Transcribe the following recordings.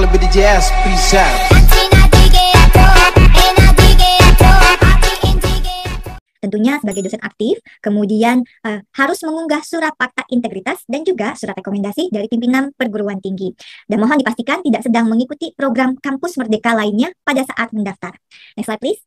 lebih di JS tentunya sebagai dosen aktif, kemudian uh, harus mengunggah surat fakta integritas dan juga surat rekomendasi dari pimpinan perguruan tinggi. Dan mohon dipastikan tidak sedang mengikuti program kampus merdeka lainnya pada saat mendaftar. Next slide please.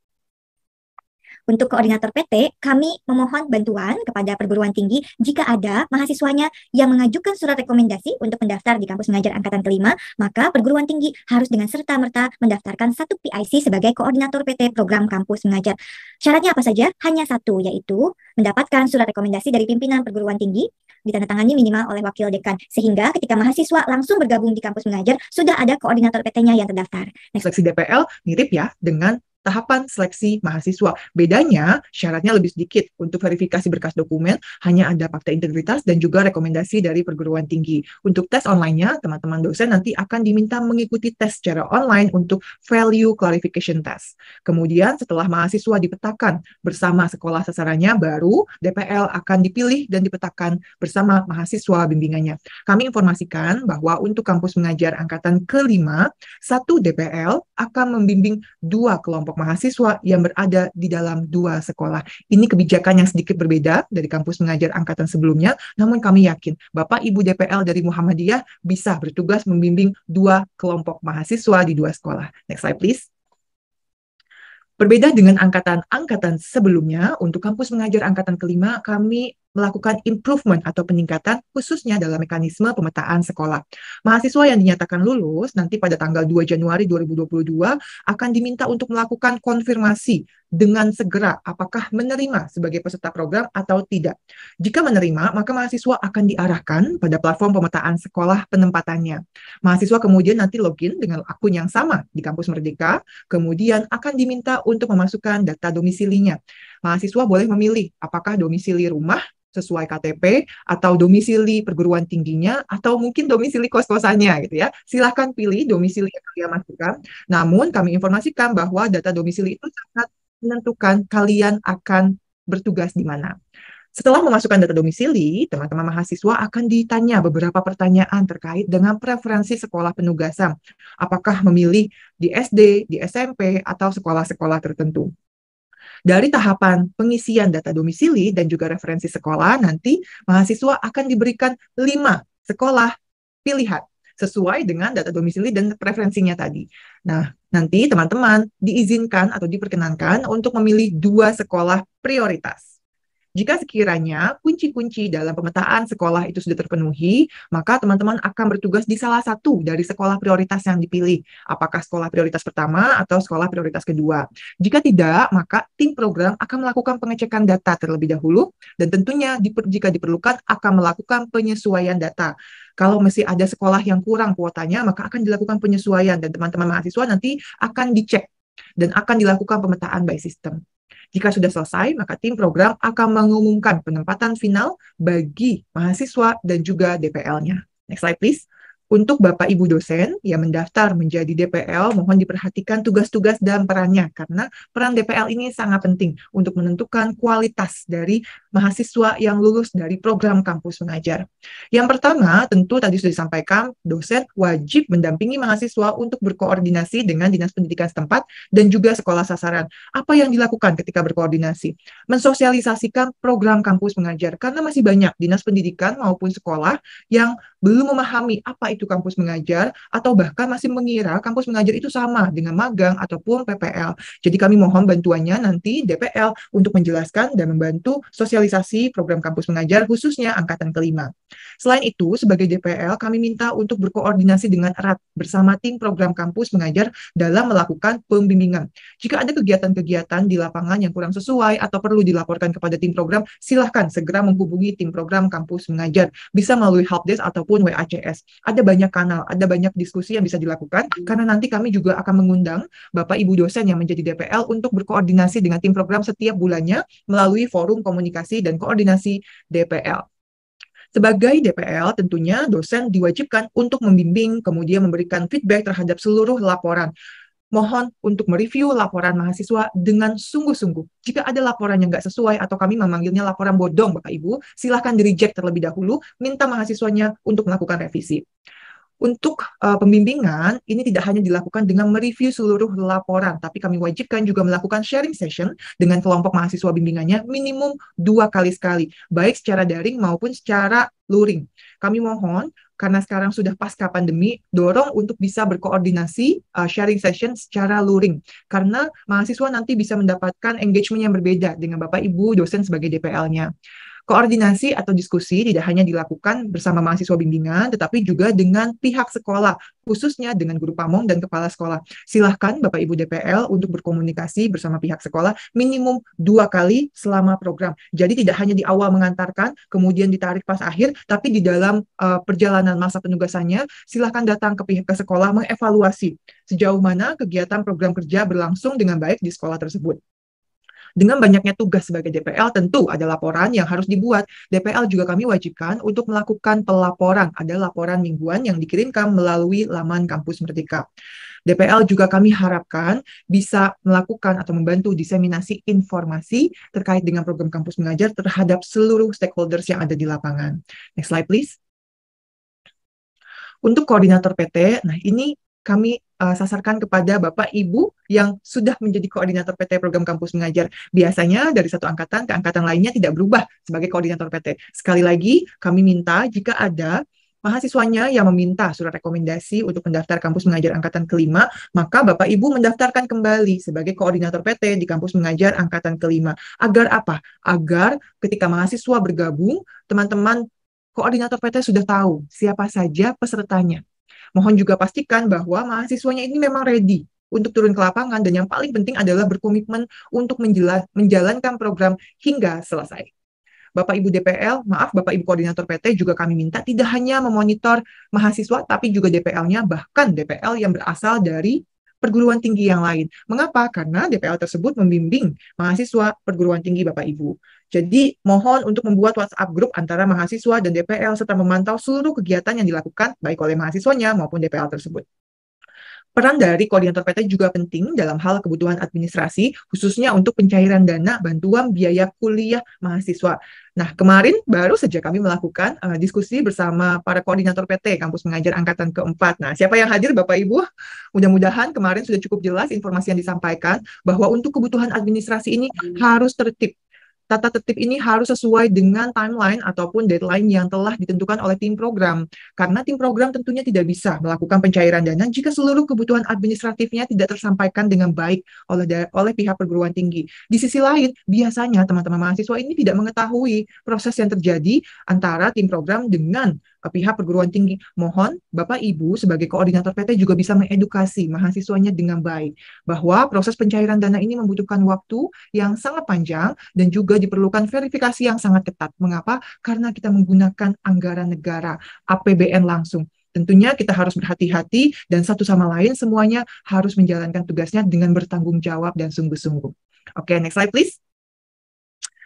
Untuk koordinator PT, kami memohon bantuan kepada perguruan tinggi jika ada mahasiswanya yang mengajukan surat rekomendasi untuk mendaftar di kampus mengajar angkatan kelima, maka perguruan tinggi harus dengan serta-merta mendaftarkan satu PIC sebagai koordinator PT program kampus mengajar. Syaratnya apa saja? Hanya satu, yaitu mendapatkan surat rekomendasi dari pimpinan perguruan tinggi ditandatangani minimal oleh wakil dekan sehingga ketika mahasiswa langsung bergabung di kampus mengajar sudah ada koordinator PT-nya yang terdaftar. Next. Seleksi DPL mirip ya dengan tahapan seleksi mahasiswa. Bedanya syaratnya lebih sedikit. Untuk verifikasi berkas dokumen hanya ada fakta integritas dan juga rekomendasi dari perguruan tinggi. Untuk tes online-nya, teman-teman dosen nanti akan diminta mengikuti tes secara online untuk value clarification test. Kemudian setelah mahasiswa dipetakan bersama sekolah sasarannya baru DPL akan dipilih dan dipetakan bersama mahasiswa bimbingannya. Kami informasikan bahwa untuk kampus mengajar angkatan kelima, satu DPL akan membimbing dua kelompok kelompok mahasiswa yang berada di dalam dua sekolah. Ini kebijakan yang sedikit berbeda dari kampus mengajar angkatan sebelumnya, namun kami yakin Bapak Ibu DPL dari Muhammadiyah bisa bertugas membimbing dua kelompok mahasiswa di dua sekolah. Next slide please. Berbeda dengan angkatan-angkatan sebelumnya, untuk kampus mengajar angkatan kelima, kami melakukan improvement atau peningkatan khususnya dalam mekanisme pemetaan sekolah. Mahasiswa yang dinyatakan lulus nanti pada tanggal 2 Januari 2022 akan diminta untuk melakukan konfirmasi dengan segera apakah menerima sebagai peserta program atau tidak. Jika menerima, maka mahasiswa akan diarahkan pada platform pemetaan sekolah penempatannya. Mahasiswa kemudian nanti login dengan akun yang sama di kampus Merdeka, kemudian akan diminta untuk memasukkan data domisilinya. Mahasiswa boleh memilih apakah domisili rumah sesuai KTP atau domisili perguruan tingginya atau mungkin domisili kos-kosannya gitu ya. Silahkan pilih domisili yang kalian masukkan. Namun kami informasikan bahwa data domisili itu sangat menentukan kalian akan bertugas di mana. Setelah memasukkan data domisili, teman-teman mahasiswa akan ditanya beberapa pertanyaan terkait dengan preferensi sekolah penugasan. Apakah memilih di SD, di SMP, atau sekolah-sekolah tertentu. Dari tahapan pengisian data domisili dan juga referensi sekolah, nanti mahasiswa akan diberikan lima sekolah pilihan sesuai dengan data domisili dan preferensinya tadi. Nah, Nanti teman-teman diizinkan atau diperkenankan untuk memilih dua sekolah prioritas. Jika sekiranya kunci-kunci dalam pemetaan sekolah itu sudah terpenuhi, maka teman-teman akan bertugas di salah satu dari sekolah prioritas yang dipilih, apakah sekolah prioritas pertama atau sekolah prioritas kedua. Jika tidak, maka tim program akan melakukan pengecekan data terlebih dahulu dan tentunya jika diperlukan akan melakukan penyesuaian data. Kalau masih ada sekolah yang kurang kuotanya, maka akan dilakukan penyesuaian dan teman-teman mahasiswa nanti akan dicek dan akan dilakukan pemetaan by system. Jika sudah selesai, maka tim program akan mengumumkan penempatan final bagi mahasiswa dan juga DPL-nya. Next slide please. Untuk Bapak Ibu dosen yang mendaftar menjadi DPL, mohon diperhatikan tugas-tugas dan perannya karena peran DPL ini sangat penting untuk menentukan kualitas dari mahasiswa yang lulus dari program kampus mengajar. Yang pertama, tentu tadi sudah disampaikan, dosen wajib mendampingi mahasiswa untuk berkoordinasi dengan dinas pendidikan setempat dan juga sekolah sasaran. Apa yang dilakukan ketika berkoordinasi? Mensosialisasikan program kampus mengajar karena masih banyak dinas pendidikan maupun sekolah yang belum memahami apa itu itu kampus mengajar atau bahkan masih mengira kampus mengajar itu sama dengan magang ataupun PPL. Jadi kami mohon bantuannya nanti DPL untuk menjelaskan dan membantu sosialisasi program kampus mengajar khususnya angkatan kelima. Selain itu, sebagai DPL kami minta untuk berkoordinasi dengan erat bersama tim program kampus mengajar dalam melakukan pembimbingan. Jika ada kegiatan-kegiatan di lapangan yang kurang sesuai atau perlu dilaporkan kepada tim program, silahkan segera menghubungi tim program kampus mengajar, bisa melalui helpdesk ataupun WACS. Ada ada banyak kanal, ada banyak diskusi yang bisa dilakukan hmm. karena nanti kami juga akan mengundang Bapak Ibu dosen yang menjadi DPL untuk berkoordinasi dengan tim program setiap bulannya melalui forum komunikasi dan koordinasi DPL. Sebagai DPL, tentunya dosen diwajibkan untuk membimbing, kemudian memberikan feedback terhadap seluruh laporan mohon untuk mereview laporan mahasiswa dengan sungguh-sungguh. Jika ada laporan yang nggak sesuai atau kami memanggilnya laporan bodong, Bapak Ibu, silahkan di-reject terlebih dahulu, minta mahasiswanya untuk melakukan revisi. Untuk uh, pembimbingan, ini tidak hanya dilakukan dengan mereview seluruh laporan, tapi kami wajibkan juga melakukan sharing session dengan kelompok mahasiswa bimbingannya minimum dua kali sekali, baik secara daring maupun secara luring. Kami mohon karena sekarang sudah pasca pandemi, dorong untuk bisa berkoordinasi uh, sharing session secara luring. Karena mahasiswa nanti bisa mendapatkan engagement yang berbeda dengan Bapak Ibu dosen sebagai DPL-nya. Koordinasi atau diskusi tidak hanya dilakukan bersama mahasiswa bimbingan, tetapi juga dengan pihak sekolah, khususnya dengan guru pamong dan kepala sekolah. Silahkan Bapak Ibu DPL untuk berkomunikasi bersama pihak sekolah minimum dua kali selama program. Jadi tidak hanya di awal mengantarkan, kemudian ditarik pas akhir, tapi di dalam uh, perjalanan masa penugasannya, silahkan datang ke pihak ke sekolah mengevaluasi sejauh mana kegiatan program kerja berlangsung dengan baik di sekolah tersebut. Dengan banyaknya tugas sebagai DPL tentu ada laporan yang harus dibuat. DPL juga kami wajibkan untuk melakukan pelaporan. Ada laporan mingguan yang dikirimkan melalui laman kampus Merdeka. DPL juga kami harapkan bisa melakukan atau membantu diseminasi informasi terkait dengan program kampus mengajar terhadap seluruh stakeholders yang ada di lapangan. Next slide please. Untuk koordinator PT, nah ini kami uh, eh, sasarkan kepada Bapak Ibu yang sudah menjadi koordinator PT program kampus mengajar. Biasanya dari satu angkatan ke angkatan lainnya tidak berubah sebagai koordinator PT. Sekali lagi kami minta jika ada mahasiswanya yang meminta surat rekomendasi untuk mendaftar kampus mengajar angkatan kelima, maka Bapak Ibu mendaftarkan kembali sebagai koordinator PT di kampus mengajar angkatan kelima. Agar apa? Agar ketika mahasiswa bergabung, teman-teman koordinator PT sudah tahu siapa saja pesertanya. Mohon juga pastikan bahwa mahasiswanya ini memang ready untuk turun ke lapangan dan yang paling penting adalah berkomitmen untuk menjela- menjalankan program hingga selesai. Bapak Ibu DPL, maaf Bapak Ibu Koordinator PT juga kami minta tidak hanya memonitor mahasiswa tapi juga DPL-nya bahkan DPL yang berasal dari perguruan tinggi yang lain. Mengapa? Karena DPL tersebut membimbing mahasiswa perguruan tinggi Bapak Ibu. Jadi mohon untuk membuat WhatsApp grup antara mahasiswa dan DPL serta memantau seluruh kegiatan yang dilakukan baik oleh mahasiswanya maupun DPL tersebut. Peran dari koordinator PT juga penting dalam hal kebutuhan administrasi, khususnya untuk pencairan dana bantuan biaya kuliah mahasiswa. Nah, kemarin baru saja kami melakukan uh, diskusi bersama para koordinator PT Kampus Mengajar Angkatan keempat. Nah, siapa yang hadir Bapak Ibu? Mudah-mudahan kemarin sudah cukup jelas informasi yang disampaikan bahwa untuk kebutuhan administrasi ini harus tertib tata tertib ini harus sesuai dengan timeline ataupun deadline yang telah ditentukan oleh tim program. Karena tim program tentunya tidak bisa melakukan pencairan dana jika seluruh kebutuhan administratifnya tidak tersampaikan dengan baik oleh oleh pihak perguruan tinggi. Di sisi lain, biasanya teman-teman mahasiswa ini tidak mengetahui proses yang terjadi antara tim program dengan pihak perguruan tinggi. Mohon Bapak Ibu sebagai koordinator PT juga bisa mengedukasi mahasiswanya dengan baik bahwa proses pencairan dana ini membutuhkan waktu yang sangat panjang dan juga diperlukan verifikasi yang sangat ketat. Mengapa? Karena kita menggunakan anggaran negara, APBN langsung. Tentunya kita harus berhati-hati dan satu sama lain semuanya harus menjalankan tugasnya dengan bertanggung jawab dan sungguh-sungguh. Oke, okay, next slide please.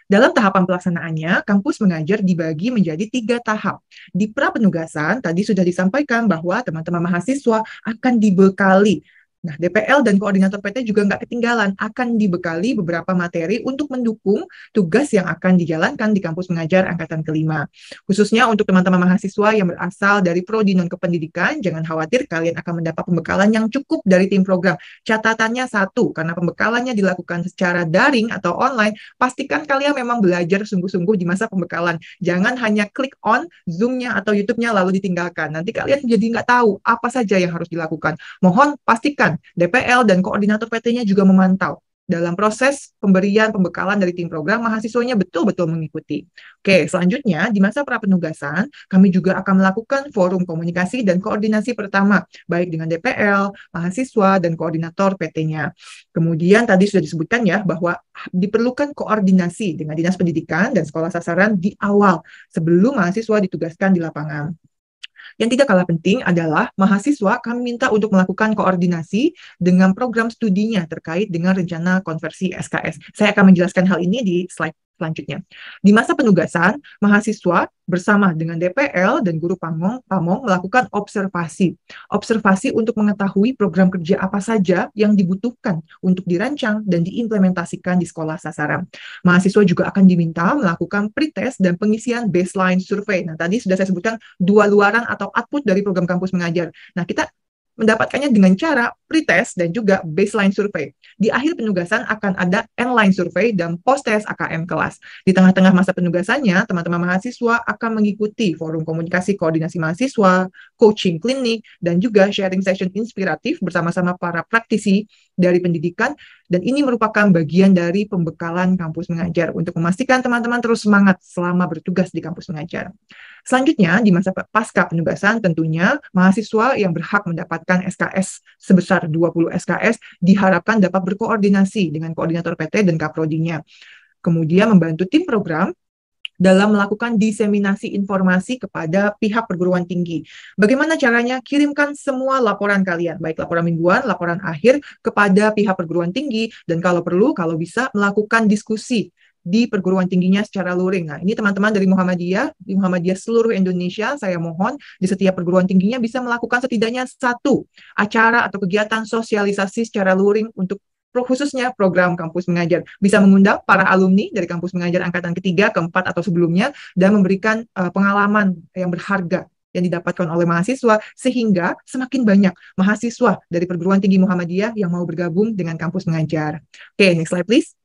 Dalam tahapan pelaksanaannya, kampus mengajar dibagi menjadi tiga tahap. Di pra penugasan, tadi sudah disampaikan bahwa teman-teman mahasiswa akan dibekali Nah, DPL dan koordinator PT juga nggak ketinggalan akan dibekali beberapa materi untuk mendukung tugas yang akan dijalankan di kampus mengajar angkatan kelima. Khususnya untuk teman-teman mahasiswa yang berasal dari prodi non kependidikan, jangan khawatir kalian akan mendapat pembekalan yang cukup dari tim program. Catatannya satu, karena pembekalannya dilakukan secara daring atau online, pastikan kalian memang belajar sungguh-sungguh di masa pembekalan. Jangan hanya klik on Zoom-nya atau YouTube-nya lalu ditinggalkan. Nanti kalian jadi nggak tahu apa saja yang harus dilakukan. Mohon pastikan Bahkan DPL dan koordinator PT-nya juga memantau dalam proses pemberian pembekalan dari tim program, mahasiswanya betul-betul mengikuti. Oke, selanjutnya di masa pra penugasan, kami juga akan melakukan forum komunikasi dan koordinasi pertama, baik dengan DPL, mahasiswa, dan koordinator PT-nya. Kemudian tadi sudah disebutkan ya bahwa diperlukan koordinasi dengan dinas pendidikan dan sekolah sasaran di awal sebelum mahasiswa ditugaskan di lapangan. Yang tidak kalah penting adalah mahasiswa kami minta untuk melakukan koordinasi dengan program studinya terkait dengan rencana konversi SKS. Saya akan menjelaskan hal ini di slide selanjutnya. Di masa penugasan, mahasiswa bersama dengan DPL dan guru Pamong, Pamong melakukan observasi. Observasi untuk mengetahui program kerja apa saja yang dibutuhkan untuk dirancang dan diimplementasikan di sekolah sasaran. Mahasiswa juga akan diminta melakukan pretest dan pengisian baseline survei. Nah, tadi sudah saya sebutkan dua luaran atau output dari program kampus mengajar. Nah, kita mendapatkannya dengan cara pretest dan juga baseline survei. Di akhir penugasan akan ada endline survei dan post-test AKM kelas. Di tengah-tengah masa penugasannya, teman-teman mahasiswa akan mengikuti forum komunikasi koordinasi mahasiswa, coaching klinik, dan juga sharing session inspiratif bersama-sama para praktisi dari pendidikan dan ini merupakan bagian dari pembekalan kampus mengajar untuk memastikan teman-teman terus semangat selama bertugas di kampus mengajar. Selanjutnya di masa pasca penugasan tentunya mahasiswa yang berhak mendapatkan SKS sebesar 20 SKS diharapkan dapat berkoordinasi dengan koordinator PT dan kaprodinya. Kemudian membantu tim program dalam melakukan diseminasi informasi kepada pihak perguruan tinggi. Bagaimana caranya? Kirimkan semua laporan kalian, baik laporan mingguan, laporan akhir kepada pihak perguruan tinggi dan kalau perlu kalau bisa melakukan diskusi di perguruan tingginya secara luring. Nah, ini teman-teman dari Muhammadiyah, di Muhammadiyah seluruh Indonesia, saya mohon di setiap perguruan tingginya bisa melakukan setidaknya satu acara atau kegiatan sosialisasi secara luring untuk khususnya program kampus mengajar bisa mengundang para alumni dari kampus mengajar angkatan ketiga, keempat atau sebelumnya dan memberikan uh, pengalaman yang berharga yang didapatkan oleh mahasiswa sehingga semakin banyak mahasiswa dari perguruan tinggi Muhammadiyah yang mau bergabung dengan kampus mengajar. Oke, okay, next slide please.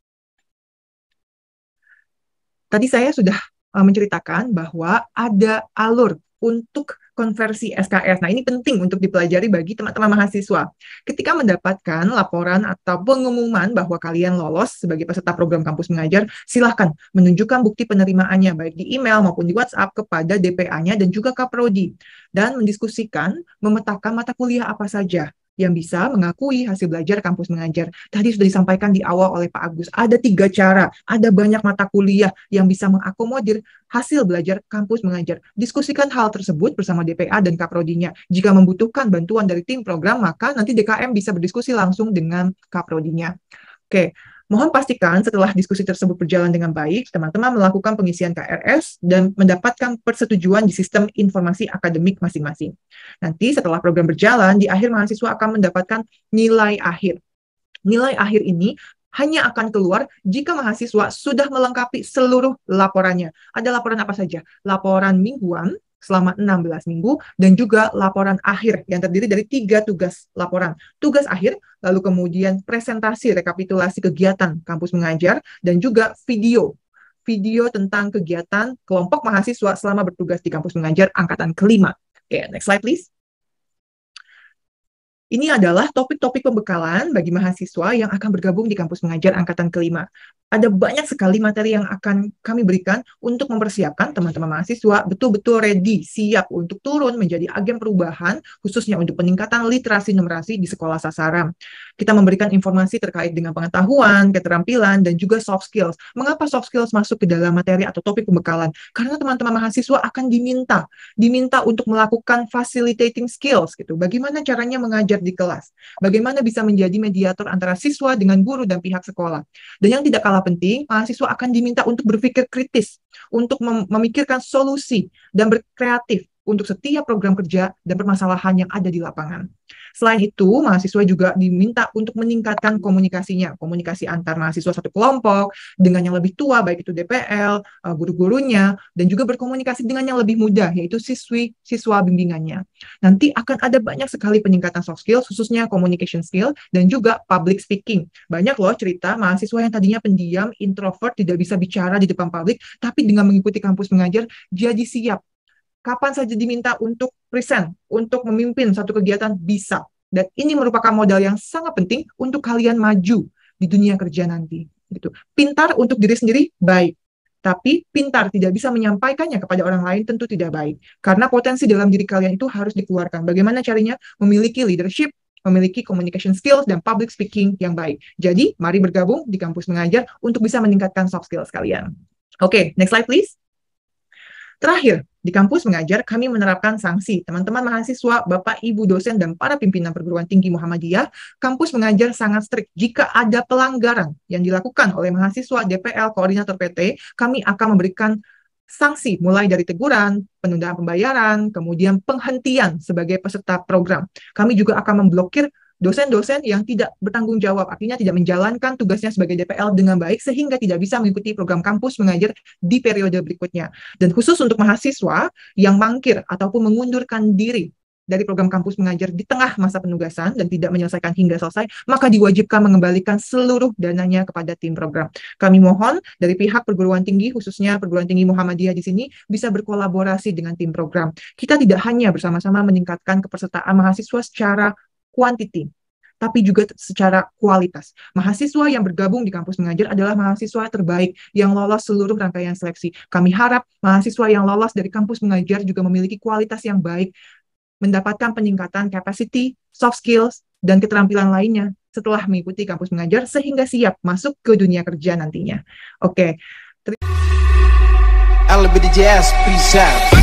Tadi saya sudah eh, menceritakan bahwa ada alur untuk konversi SKS. Nah, ini penting untuk dipelajari bagi teman-teman mahasiswa. Ketika mendapatkan laporan atau pengumuman bahwa kalian lolos sebagai peserta program kampus mengajar, silahkan menunjukkan bukti penerimaannya baik di email maupun di WhatsApp kepada DPA-nya dan juga Kaprodi dan mendiskusikan memetakan mata kuliah apa saja yang bisa mengakui hasil belajar kampus mengajar. Tadi sudah disampaikan di awal oleh Pak Agus, ada tiga cara, ada banyak mata kuliah yang bisa mengakomodir hasil belajar kampus mengajar. Diskusikan hal tersebut bersama DPA dan Kaprodinya. Jika membutuhkan bantuan dari tim program, maka nanti DKM bisa berdiskusi langsung dengan Kaprodinya. Oke, Mohon pastikan setelah diskusi tersebut berjalan dengan baik, teman-teman melakukan pengisian KRS dan mendapatkan persetujuan di sistem informasi akademik masing-masing. Nanti setelah program berjalan, di akhir mahasiswa akan mendapatkan nilai akhir. Nilai akhir ini hanya akan keluar jika mahasiswa sudah melengkapi seluruh laporannya. Ada laporan apa saja? Laporan mingguan, selama 16 minggu dan juga laporan akhir yang terdiri dari tiga tugas laporan. Tugas akhir, lalu kemudian presentasi rekapitulasi kegiatan kampus mengajar dan juga video video tentang kegiatan kelompok mahasiswa selama bertugas di kampus mengajar angkatan kelima. Oke, okay, next slide please. Ini adalah topik-topik pembekalan bagi mahasiswa yang akan bergabung di kampus mengajar angkatan kelima. Ada banyak sekali materi yang akan kami berikan untuk mempersiapkan teman-teman mahasiswa betul-betul ready, siap untuk turun menjadi agen perubahan, khususnya untuk peningkatan literasi numerasi di sekolah sasaran. Kita memberikan informasi terkait dengan pengetahuan, keterampilan, dan juga soft skills. Mengapa soft skills masuk ke dalam materi atau topik pembekalan? Karena teman-teman mahasiswa akan diminta, diminta untuk melakukan facilitating skills gitu. Bagaimana caranya mengajar di kelas. Bagaimana bisa menjadi mediator antara siswa dengan guru dan pihak sekolah. Dan yang tidak kalah penting, mahasiswa akan diminta untuk berpikir kritis, untuk mem memikirkan solusi dan berkreatif untuk setiap program kerja dan permasalahan yang ada di lapangan. Selain itu, mahasiswa juga diminta untuk meningkatkan komunikasinya, komunikasi antar mahasiswa satu kelompok dengan yang lebih tua, baik itu DPL, eh, guru-gurunya, dan juga berkomunikasi dengan yang lebih muda, yaitu siswi siswa bimbingannya. Nanti akan ada banyak sekali peningkatan soft skill, khususnya communication skill dan juga public speaking. Banyak loh cerita mahasiswa yang tadinya pendiam, introvert, tidak bisa bicara di depan publik, tapi dengan mengikuti kampus mengajar, jadi siap kapan saja diminta untuk present, untuk memimpin satu kegiatan bisa. Dan ini merupakan modal yang sangat penting untuk kalian maju di dunia kerja nanti. Gitu. Pintar untuk diri sendiri baik, tapi pintar tidak bisa menyampaikannya kepada orang lain tentu tidak baik. Karena potensi dalam diri kalian itu harus dikeluarkan. Bagaimana caranya memiliki leadership, memiliki communication skills dan public speaking yang baik. Jadi, mari bergabung di kampus mengajar untuk bisa meningkatkan soft skills kalian. Oke, okay, next slide please. Terakhir, di kampus mengajar, kami menerapkan sanksi. Teman-teman mahasiswa, Bapak, Ibu dosen, dan para pimpinan perguruan tinggi Muhammadiyah, kampus mengajar sangat strict Jika ada pelanggaran yang dilakukan oleh mahasiswa, DPL, koordinator PT, kami akan memberikan sanksi mulai dari teguran, penundaan pembayaran, kemudian penghentian sebagai peserta program. Kami juga akan memblokir dosen-dosen yang tidak bertanggung jawab, artinya tidak menjalankan tugasnya sebagai DPL dengan baik sehingga tidak bisa mengikuti program kampus mengajar di periode berikutnya. Dan khusus untuk mahasiswa yang mangkir ataupun mengundurkan diri dari program kampus mengajar di tengah masa penugasan dan tidak menyelesaikan hingga selesai, maka diwajibkan mengembalikan seluruh dananya kepada tim program. Kami mohon dari pihak perguruan tinggi, khususnya perguruan tinggi Muhammadiyah di sini, bisa berkolaborasi dengan tim program. Kita tidak hanya bersama-sama meningkatkan kepesertaan mahasiswa secara kuantiti, tapi juga secara kualitas. Mahasiswa yang bergabung di kampus mengajar adalah mahasiswa terbaik yang lolos seluruh rangkaian seleksi. Kami harap mahasiswa yang lolos dari kampus mengajar juga memiliki kualitas yang baik, mendapatkan peningkatan capacity, soft skills, dan keterampilan lainnya setelah mengikuti kampus mengajar sehingga siap masuk ke dunia kerja nantinya. Oke. Okay. LBDJS, peace